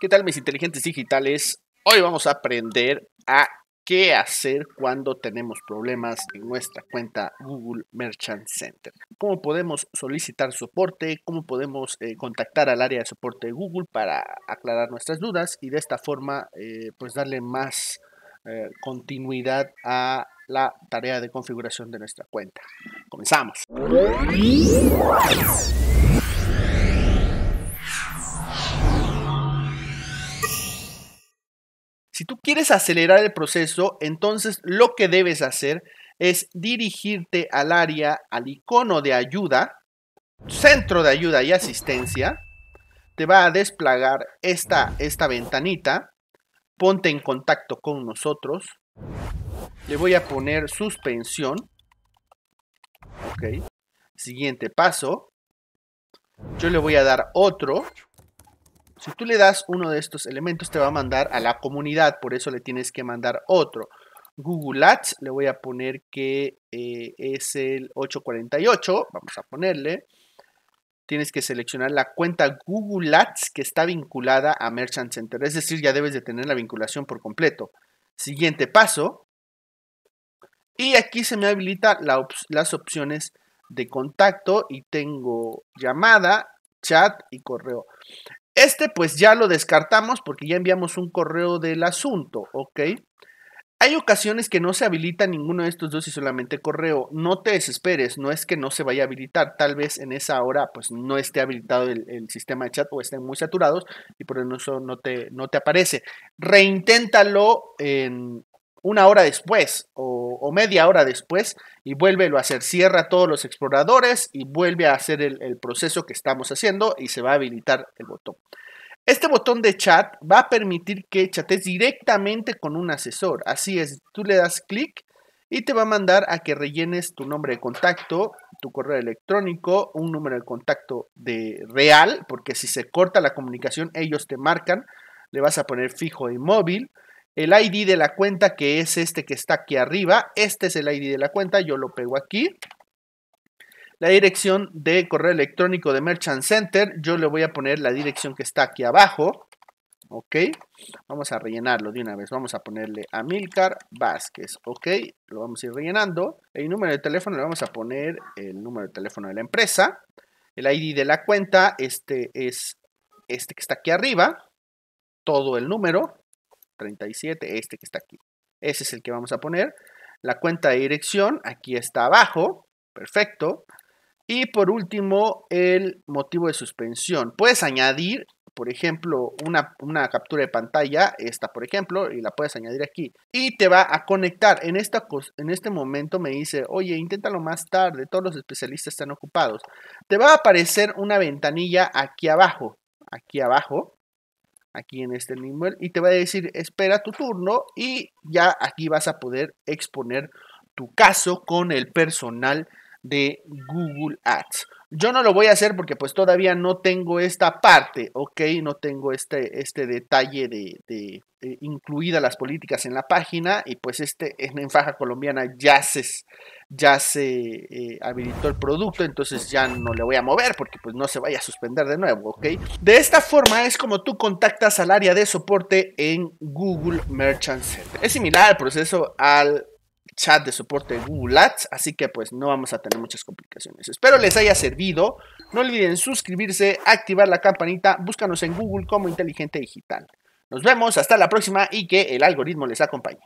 ¿Qué tal mis inteligentes digitales? Hoy vamos a aprender a qué hacer cuando tenemos problemas en nuestra cuenta Google Merchant Center. Cómo podemos solicitar soporte, cómo podemos eh, contactar al área de soporte de Google para aclarar nuestras dudas y de esta forma eh, pues darle más eh, continuidad a la tarea de configuración de nuestra cuenta. Comenzamos. Si tú quieres acelerar el proceso, entonces lo que debes hacer es dirigirte al área, al icono de ayuda, centro de ayuda y asistencia. Te va a desplegar esta, esta ventanita. Ponte en contacto con nosotros. Le voy a poner suspensión. Ok. Siguiente paso. Yo le voy a dar otro. Si tú le das uno de estos elementos, te va a mandar a la comunidad, por eso le tienes que mandar otro. Google Ads, le voy a poner que eh, es el 848, vamos a ponerle. Tienes que seleccionar la cuenta Google Ads que está vinculada a Merchant Center, es decir, ya debes de tener la vinculación por completo. Siguiente paso. Y aquí se me habilita las opciones de contacto y tengo llamada, chat y correo. Este pues ya lo descartamos porque ya enviamos un correo del asunto, ¿ok? Hay ocasiones que no se habilita ninguno de estos dos y solamente correo. No te desesperes, no es que no se vaya a habilitar. Tal vez en esa hora pues no esté habilitado el, sistema de chat o estén muy saturados y por eso no te, no te aparece. Reinténtalo en, una hora después o, media hora después y vuélvelo a hacer. Cierra todos los exploradores y vuelve a hacer el, proceso que estamos haciendo y se va a habilitar el botón. Este botón de chat va a permitir que chates directamente con un asesor. Así es, tú le das clic y te va a mandar a que rellenes tu nombre de contacto, tu correo electrónico, un número de contacto de real, porque si se corta la comunicación ellos te marcan, le vas a poner fijo y móvil el ID de la cuenta, que es este que está aquí arriba. Este es el ID de la cuenta, yo lo pego aquí. La dirección de correo electrónico de Merchant Center, yo le voy a poner la dirección que está aquí abajo. ¿Ok? Vamos a rellenarlo de una vez. Vamos a ponerle a Milcar Vázquez. ¿Ok? Lo vamos a ir rellenando. El número de teléfono le vamos a poner el número de teléfono de la empresa. El ID de la cuenta, este es este que está aquí arriba. Todo el número, 37, este que está aquí. Ese es el que vamos a poner. La cuenta de dirección, aquí está abajo, perfecto. Y por último, el motivo de suspensión. Puedes añadir, por ejemplo, una, captura de pantalla, esta por ejemplo, y la puedes añadir aquí. Y te va a conectar. En, esta, en este momento me dice, oye, inténtalo más tarde, todos los especialistas están ocupados. Te va a aparecer una ventanilla aquí abajo, aquí abajo, aquí en este nivel y te va a decir espera tu turno y ya aquí vas a poder exponer tu caso con el personal de Google Ads. Yo no lo voy a hacer porque pues todavía no tengo esta parte, ¿ok? No tengo este, este detalle de, incluidas las políticas en la página y pues este en Faja Colombiana ya se, ya se eh, habilitó el producto, entonces ya no le voy a mover porque pues no se vaya a suspender de nuevo, ¿ok? De esta forma es como tú contactas al área de soporte en Google Merchant Center. Es similar al proceso al chat de soporte de Google Ads, así que pues no vamos a tener muchas complicaciones. Espero les haya servido. No olviden suscribirse, activar la campanita, búscanos en Google como Inteligente Digital. Nos vemos, hasta la próxima y que el algoritmo les acompañe.